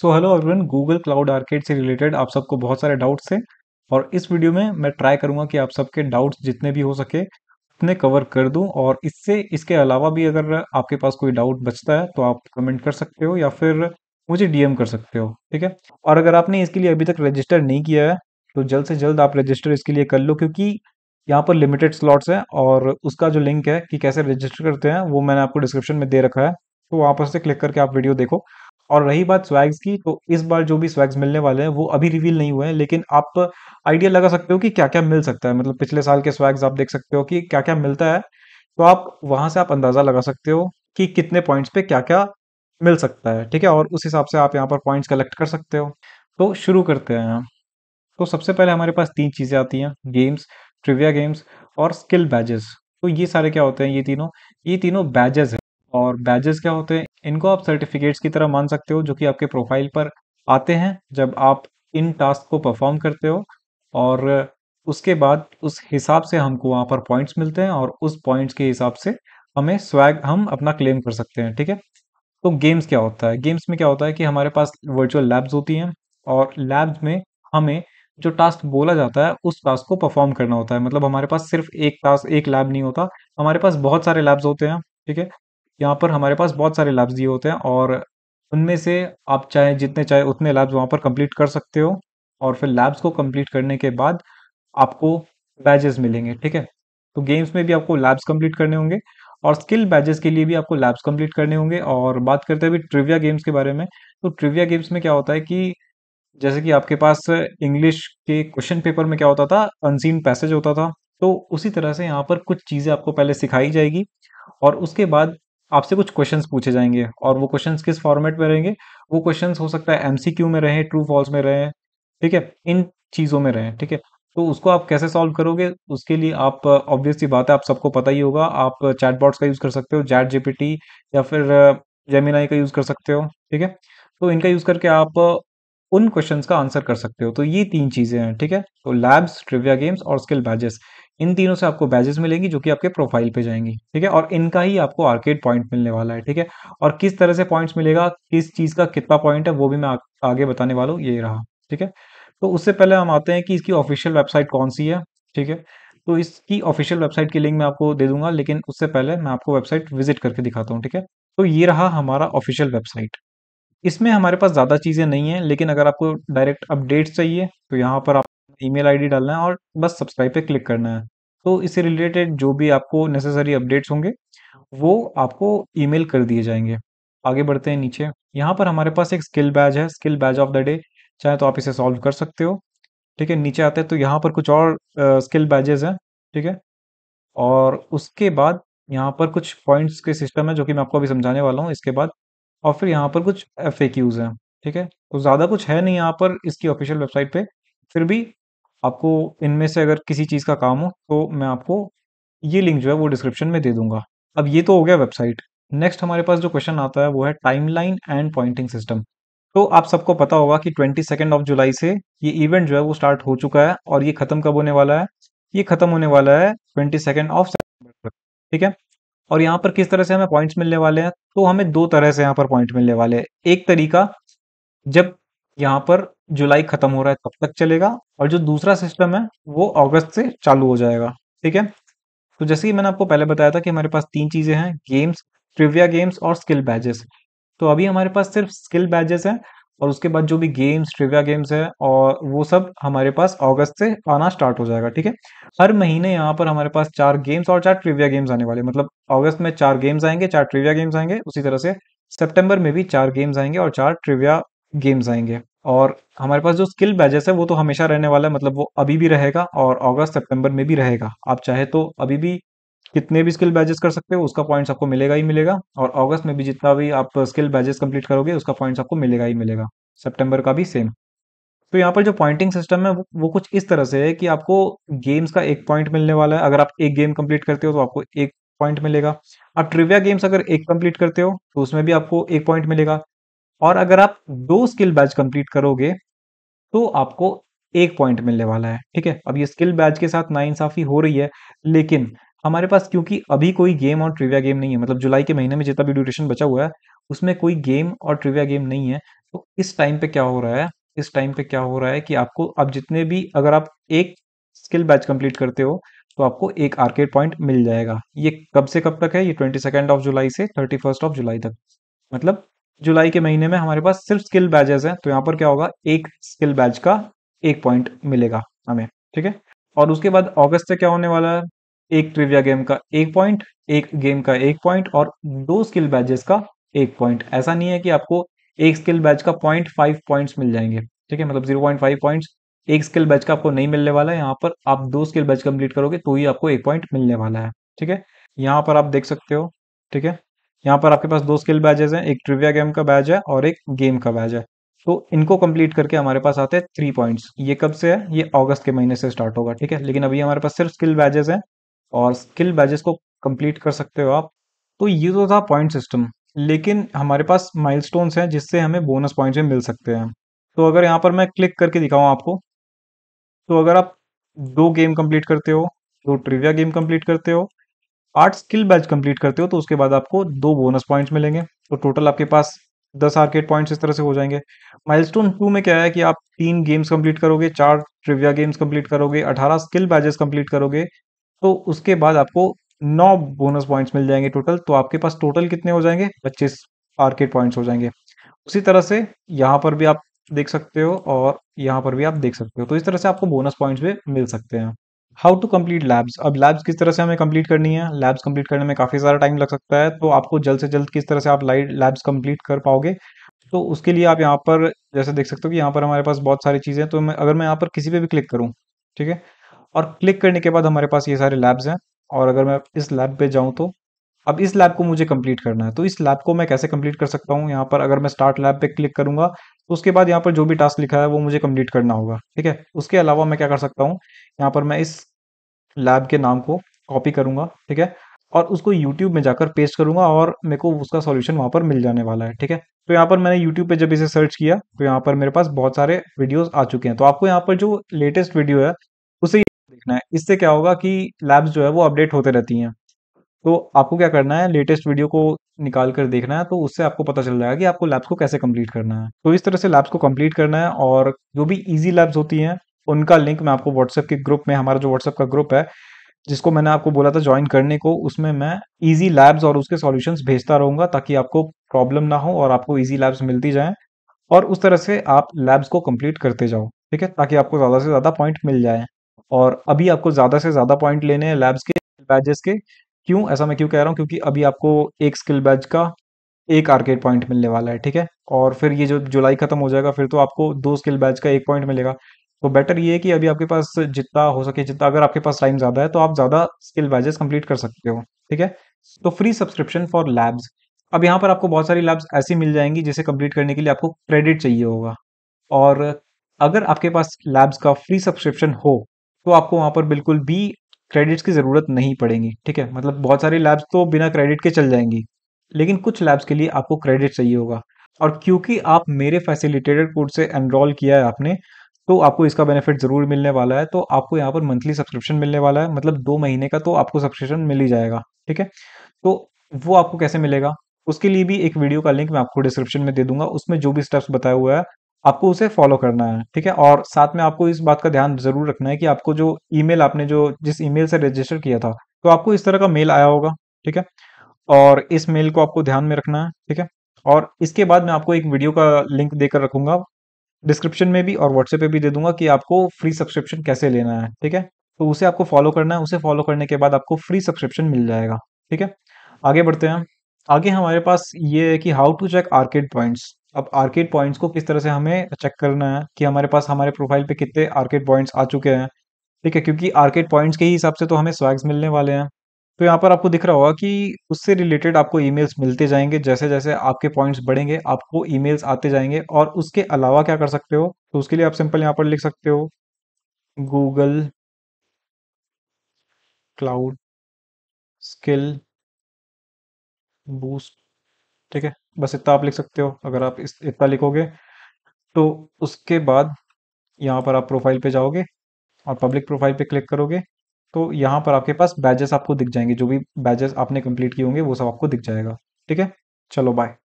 सो hello everyone Google cloud arcade से related आप सबको बहुत सारे डाउट्स थे और इस वीडियो में मैं ट्राई करूंगा कि आप सबके डाउट्स जितने भी हो सके उतने कवर कर दूं और इससे इसके अलावा भी अगर आपके पास कोई डाउट बचता है तो आप कमेंट कर सकते हो या फिर मुझे डीएम कर सकते हो ठीक है और अगर आपने इसके लिए अभी तक रजिस्टर नहीं किया है तो जल्द से जल्द आप रजिस्टर इसके लिए कर लो क्योंकि यहाँ पर लिमिटेड स्लॉट्स हैं और उसका जो लिंक है कि कैसे रजिस्टर करते हैं वो मैंने आपको डिस्क्रिप्शन में दे रखा है तो वहाँ पर से क्लिक करके आप वीडियो देखो और रही बात स्वैग्स की तो इस बार जो भी स्वैग्स मिलने वाले हैं वो अभी रिवील नहीं हुए हैं लेकिन आप आइडिया लगा सकते हो कि क्या क्या मिल सकता है मतलब पिछले साल के स्वैग्स आप देख सकते हो कि क्या क्या मिलता है तो आप वहां से आप अंदाजा लगा सकते हो कि कितने पॉइंट्स पे क्या क्या मिल सकता है ठीक है और उस हिसाब से आप यहाँ पर पॉइंट्स कलेक्ट कर सकते हो तो शुरू करते हैं तो सबसे पहले हमारे पास तीन चीज़ें आती हैं गेम्स ट्रिविया गेम्स और स्किल बैजेस तो ये सारे क्या होते हैं ये तीनों ये तीनों बैजेस हैं और बैजेस क्या होते हैं इनको आप सर्टिफिकेट्स की तरह मान सकते हो जो कि आपके प्रोफाइल पर आते हैं जब आप इन टास्क को परफॉर्म करते हो और उसके बाद उस हिसाब से हमको वहाँ पर पॉइंट्स मिलते हैं और उस पॉइंट्स के हिसाब से हमें स्वैग हम अपना क्लेम कर सकते हैं ठीक है तो गेम्स क्या होता है गेम्स में क्या होता है कि हमारे पास वर्चुअल लैब्स होती हैं और लैब्स में हमें जो टास्क बोला जाता है उस टास्क को परफॉर्म करना होता है मतलब हमारे पास सिर्फ एक टास्क एक लैब नहीं होता हमारे पास बहुत सारे लैब्स होते हैं ठीक है यहाँ पर हमारे पास बहुत सारे लैब्स दिए होते हैं और उनमें से आप चाहे जितने चाहे उतने लैब्स वहाँ पर कंप्लीट कर सकते हो और फिर लैब्स को कंप्लीट करने के बाद आपको बैजेस मिलेंगे ठीक है तो गेम्स में भी आपको लैब्स कंप्लीट करने होंगे और स्किल बैजेस के लिए भी आपको लैब्स कंप्लीट करने होंगे और बात करते हैं अभी ट्रिविया गेम्स के बारे में तो ट्रिविया गेम्स में क्या होता है कि जैसे कि आपके पास इंग्लिश के क्वेश्चन पेपर में क्या होता था अनसीन पैसेज होता था तो उसी तरह से यहाँ पर कुछ चीज़ें आपको पहले सिखाई जाएगी और उसके बाद आपसे कुछ क्वेश्चंस पूछे जाएंगे और वो क्वेश्चंस किस फॉर्मेट में रहेंगे वो क्वेश्चंस हो सकता है एमसीक्यू में रहें ट्रू फॉल्स में रहें ठीक है इन चीज़ों में रहें ठीक है तो उसको आप कैसे सॉल्व करोगे उसके लिए आप ऑब्वियसली बात है आप सबको पता ही होगा आप चैटबॉट्स का यूज़ कर सकते हो चैट जीपीटी या फिर जेमिनाई का यूज़ कर सकते हो ठीक है तो इनका यूज़ करके आप उन क्वेश्चंस का आंसर कर सकते हो तो ये तीन चीज़ें हैं ठीक है तो लैब्स ट्रिविया गेम्स और स्किल बैजेस इन तीनों से आपको बैजेस मिलेंगी जो कि आपके प्रोफाइल पे जाएंगी ठीक है और इनका ही आपको आर्केड पॉइंट मिलने वाला है ठीक है और किस तरह से पॉइंट्स मिलेगा किस चीज़ का कितना पॉइंट है वो भी मैं आगे बताने वाला हूँ ये रहा ठीक है तो उससे पहले हम आते हैं कि इसकी ऑफिशियल वेबसाइट कौन सी है ठीक है तो इसकी ऑफिशियल वेबसाइट की लिंक मैं आपको दे दूंगा लेकिन उससे पहले मैं आपको वेबसाइट विजिट करके दिखाता हूँ ठीक है तो ये रहा हमारा ऑफिशियल वेबसाइट इसमें हमारे पास ज़्यादा चीज़ें नहीं है लेकिन अगर आपको डायरेक्ट अपडेट्स चाहिए तो यहाँ पर आप ईमेल आईडी डालना है और बस सब्सक्राइब पे क्लिक करना है तो इससे रिलेटेड जो भी आपको नेसेसरी अपडेट्स होंगे वो आपको ईमेल कर दिए जाएंगे आगे बढ़ते हैं नीचे यहाँ पर हमारे पास एक स्किल बैज है skill badge of the day चाहे तो आप इसे सॉल्व कर सकते हो ठीक है नीचे आते हैं तो यहाँ पर कुछ और स्किल बैजेज हैं ठीक है और उसके बाद यहाँ पर कुछ पॉइंट्स के सिस्टम है जो कि मैं आपको अभी समझाने वाला हूँ इसके बाद और फिर यहाँ पर कुछ एफ हैं ठीक है तो ज़्यादा कुछ है नहीं यहाँ पर इसकी ऑफिशियल वेबसाइट पे फिर भी आपको इनमें से अगर किसी चीज़ का काम हो तो मैं आपको ये लिंक जो है वो डिस्क्रिप्शन में दे दूंगा अब ये तो हो गया वेबसाइट नेक्स्ट हमारे पास जो क्वेश्चन आता है वो है टाइमलाइन एंड पॉइंटिंग सिस्टम तो आप सबको पता होगा कि ट्वेंटी सेकेंड ऑफ जुलाई से ये इवेंट जो है वो स्टार्ट हो चुका है और ये खत्म कब होने वाला है ये खत्म होने वाला है ट्वेंटी सेकेंड ऑफ सेप्टेम्बर ठीक है और यहाँ पर किस तरह से हमें पॉइंट्स मिलने वाले हैं तो हमें दो तरह से यहाँ पर पॉइंट मिलने वाले हैं एक तरीका जब यहाँ पर जुलाई खत्म हो रहा है तब तक चलेगा और जो दूसरा सिस्टम है वो अगस्त से चालू हो जाएगा ठीक है तो जैसे कि मैंने आपको पहले बताया था कि हमारे पास तीन चीज़ें हैं गेम्स ट्रिविया गेम्स और स्किल बैजेस तो अभी हमारे पास सिर्फ स्किल बैजेस हैं और उसके बाद जो भी गेम्स ट्रिविया गेम्स है और वो सब हमारे पास अगस्त से आना स्टार्ट हो जाएगा ठीक है हर महीने यहाँ पर हमारे पास चार गेम्स और चार ट्रिविया गेम्स आने वाले मतलब अगस्त में चार गेम्स आएंगे चार ट्रिविया गेम्स आएंगे उसी तरह से सेप्टेम्बर में भी चार गेम्स आएंगे और चार ट्रिविया गेम्स आएंगे और हमारे पास जो स्किल बैजेस है वो तो हमेशा रहने वाला है मतलब वो अभी भी रहेगा और अगस्त सितंबर में भी रहेगा आप चाहे तो अभी भी कितने भी स्किल बैजेस कर सकते हो उसका पॉइंट्स आपको मिलेगा ही मिलेगा और अगस्त में भी जितना भी आप स्किल बैजेस कंप्लीट करोगे उसका पॉइंट्स आपको मिलेगा ही मिलेगा सेप्टेम्बर का भी सेम तो यहाँ पर जो पॉइंटिंग सिस्टम है वो, वो कुछ इस तरह से है कि आपको गेम्स का एक पॉइंट मिलने वाला है अगर आप एक गेम कंप्लीट करते हो तो आपको एक पॉइंट मिलेगा आप ट्रिविया गेम्स अगर एक कंप्लीट करते हो तो उसमें भी आपको एक पॉइंट मिलेगा और अगर आप दो स्किल बैच कंप्लीट करोगे तो आपको एक पॉइंट मिलने वाला है ठीक है अब ये स्किल बैच के साथ नाइंसाफी हो रही है लेकिन हमारे पास क्योंकि अभी कोई गेम और ट्रिविया गेम नहीं है मतलब जुलाई के महीने में जितना भी ड्यूरेशन बचा हुआ है उसमें कोई गेम और ट्रिविया गेम नहीं है तो इस टाइम पे क्या हो रहा है इस टाइम पे क्या हो रहा है कि आपको अब जितने भी अगर आप एक स्किल बैच कंप्लीट करते हो तो आपको एक आर्केड पॉइंट मिल जाएगा ये कब से कब तक है ये ट्वेंटी सेकेंड ऑफ जुलाई से थर्टी फर्स्ट ऑफ जुलाई तक मतलब जुलाई के महीने में हमारे पास सिर्फ स्किल बैजेस हैं तो यहाँ पर क्या होगा एक स्किल बैच का एक पॉइंट मिलेगा हमें ठीक है और उसके बाद अगस्त से क्या होने वाला है एक ट्रिविया गेम का एक पॉइंट एक गेम का एक पॉइंट और दो स्किल बैजेस का एक पॉइंट ऐसा नहीं है कि आपको एक स्किल बैच का पॉइंट फाइव पॉइंट्स मिल जाएंगे ठीक है मतलब जीरो पॉइंट फाइव पॉइंट्स एक स्किल बैच का आपको नहीं मिलने वाला है यहाँ पर आप दो स्किल बैच कंप्लीट करोगे तो ही आपको एक पॉइंट मिलने वाला है ठीक है यहाँ पर आप देख सकते हो ठीक है यहाँ पर आपके पास दो स्किल बैजेस हैं एक ट्रिविया गेम का बैज है और एक गेम का बैज है तो इनको कंप्लीट करके हमारे पास आते हैं थ्री पॉइंट्स ये कब से है ये अगस्त के महीने से स्टार्ट होगा ठीक है लेकिन अभी हमारे पास सिर्फ स्किल बैजेस हैं और स्किल बैजेस को कंप्लीट कर सकते हो आप तो ये तो था पॉइंट सिस्टम लेकिन हमारे पास माइल हैं जिससे हमें बोनस पॉइंट्स भी मिल सकते हैं तो अगर यहाँ पर मैं क्लिक करके दिखाऊँ आपको तो अगर आप दो गेम कम्प्लीट करते हो दो ट्रिविया गेम कम्प्लीट करते हो आठ स्किल बैच कंप्लीट करते हो तो उसके बाद आपको दो बोनस पॉइंट्स मिलेंगे तो टोटल आपके पास दस आर्केड पॉइंट्स इस तरह से हो जाएंगे माइलस्टोन टू में क्या है कि आप तीन गेम्स कंप्लीट करोगे चार ट्रिविया गेम्स कंप्लीट करोगे अठारह स्किल बैजेस कंप्लीट करोगे तो उसके बाद आपको नौ बोनस पॉइंट्स मिल जाएंगे टोटल तो आपके पास टोटल कितने हो जाएंगे पच्चीस आर्केड पॉइंट्स हो जाएंगे उसी तरह से यहाँ पर भी आप देख सकते हो और यहाँ पर भी आप देख सकते हो तो इस तरह से आपको बोनस पॉइंट्स भी मिल सकते हैं हाउ टू कम्प्लीट लैब्स अब लैब्स किस तरह से हमें कम्प्लीट करनी है लैब्स कम्प्लीट करने में काफ़ी सारा टाइम लग सकता है तो आपको जल्द से जल्द किस तरह से आप लाइट लैब्स कम्प्लीट कर पाओगे तो उसके लिए आप यहाँ पर जैसे देख सकते हो कि यहाँ पर हमारे पास बहुत सारी चीज़ें तो मैं अगर मैं यहाँ पर किसी पे भी क्लिक करूँ ठीक है और क्लिक करने के बाद हमारे पास ये सारे लैब्स हैं और अगर मैं इस लैब पे जाऊँ तो अब इस लैब को मुझे कंप्लीट करना है तो इस लैब को मैं कैसे कंप्लीट कर सकता हूँ यहाँ पर अगर मैं स्टार्ट लैब पे क्लिक करूंगा तो उसके बाद यहाँ पर जो भी टास्क लिखा है वो मुझे कंप्लीट करना होगा ठीक है उसके अलावा मैं क्या कर सकता हूँ यहाँ पर मैं इस लैब के नाम को कॉपी करूंगा ठीक है और उसको यूट्यूब में जाकर पेस्ट करूंगा और मेरे को उसका सॉल्यूशन वहां पर मिल जाने वाला है ठीक है तो यहाँ पर मैंने यूट्यूब पे जब इसे सर्च किया तो यहाँ पर मेरे पास बहुत सारे वीडियोस आ चुके हैं तो आपको यहाँ पर जो लेटेस्ट वीडियो है उसे देखना है इससे क्या होगा कि लैब्स जो है वो अपडेट होते रहती हैं तो आपको क्या करना है लेटेस्ट वीडियो को निकाल कर देखना है तो उससे आपको पता चल जाएगा कि आपको लैब्स को कैसे कंप्लीट करना है तो इस तरह से लैब्स को कंप्लीट करना है और जो भी इजी लैब्स होती हैं उनका लिंक मैं आपको व्हाट्सएप के ग्रुप में हमारा जो व्हाट्सएप का ग्रुप है जिसको मैंने आपको बोला था ज्वाइन करने को उसमें मैं इजी लैब्स और उसके सॉल्यूशंस भेजता रहूंगा ताकि आपको प्रॉब्लम ना हो और आपको इजी लैब्स मिलती जाएं और उस तरह से आप लैब्स को कंप्लीट करते जाओ ठीक है ताकि आपको ज़्यादा से ज़्यादा पॉइंट मिल जाए और अभी आपको ज़्यादा से ज़्यादा पॉइंट लेने हैं लैब्स के बैजेस के क्यों ऐसा मैं क्यों कह रहा हूँ क्योंकि अभी आपको एक स्किल बैच का एक आर्केड पॉइंट मिलने वाला है ठीक है और फिर ये जो जुलाई खत्म हो जाएगा फिर तो आपको दो स्किल बैच का एक पॉइंट मिलेगा तो बेटर ये है कि अभी आपके पास जितना हो सके जितना अगर आपके पास टाइम ज़्यादा है तो आप ज़्यादा स्किल बैजेस कंप्लीट कर सकते हो ठीक है तो फ्री सब्सक्रिप्शन फॉर लैब्स अब यहाँ पर आपको बहुत सारी लैब्स ऐसी मिल जाएंगी जिसे कंप्लीट करने के लिए आपको क्रेडिट चाहिए होगा और अगर आपके पास लैब्स का फ्री सब्सक्रिप्शन हो तो आपको वहां पर बिल्कुल भी क्रेडिट्स की ज़रूरत नहीं पड़ेगी ठीक है मतलब बहुत सारी लैब्स तो बिना क्रेडिट के चल जाएंगी लेकिन कुछ लैब्स के लिए आपको क्रेडिट चाहिए होगा और क्योंकि आप मेरे फैसिलिटेटेड कोर्स से एनरोल किया है आपने तो आपको इसका बेनिफिट ज़रूर मिलने वाला है तो आपको यहाँ पर मंथली सब्सक्रिप्शन मिलने वाला है मतलब दो महीने का तो आपको सब्सक्रिप्शन मिल ही जाएगा ठीक है तो वो आपको कैसे मिलेगा उसके लिए भी एक वीडियो का लिंक मैं आपको डिस्क्रिप्शन में दे दूंगा उसमें जो भी स्टेप्स बताया हुआ है आपको उसे फॉलो करना है ठीक है और साथ में आपको इस बात का ध्यान जरूर रखना है कि आपको जो ईमेल आपने जो जिस ईमेल से रजिस्टर किया था तो आपको इस तरह का मेल आया होगा ठीक है और इस मेल को आपको ध्यान में रखना है ठीक है और इसके बाद मैं आपको एक वीडियो का लिंक देकर रखूंगा डिस्क्रिप्शन में भी और व्हाट्सएप पे भी दे दूंगा कि आपको फ्री सब्सक्रिप्शन कैसे लेना है ठीक है तो उसे आपको फॉलो करना है उसे फॉलो करने के बाद आपको फ्री सब्सक्रिप्शन मिल जाएगा ठीक है आगे बढ़ते हैं आगे हमारे पास ये है कि how to check arcade points अब आर्केड पॉइंट्स को किस तरह से हमें चेक करना है कि हमारे पास हमारे प्रोफाइल पे कितने आर्केड पॉइंट्स आ चुके हैं ठीक है क्योंकि आर्केड पॉइंट्स के ही हिसाब से तो हमें स्वैग्स मिलने वाले हैं तो यहाँ पर आपको दिख रहा होगा कि उससे रिलेटेड आपको ईमेल्स मिलते जाएंगे जैसे जैसे आपके पॉइंट्स बढ़ेंगे आपको ईमेल्स आते जाएंगे और उसके अलावा क्या कर सकते हो तो उसके लिए आप सिंपल यहाँ पर लिख सकते हो गूगल क्लाउड स्किल बूस्ट ठीक है बस इतना आप लिख सकते हो अगर आप इस इतना लिखोगे तो उसके बाद यहाँ पर आप प्रोफाइल पे जाओगे और पब्लिक प्रोफाइल पे क्लिक करोगे तो यहाँ पर आपके पास बैजेस आपको दिख जाएंगे जो भी बैजेस आपने कंप्लीट किए होंगे वो सब आपको दिख जाएगा ठीक है चलो बाय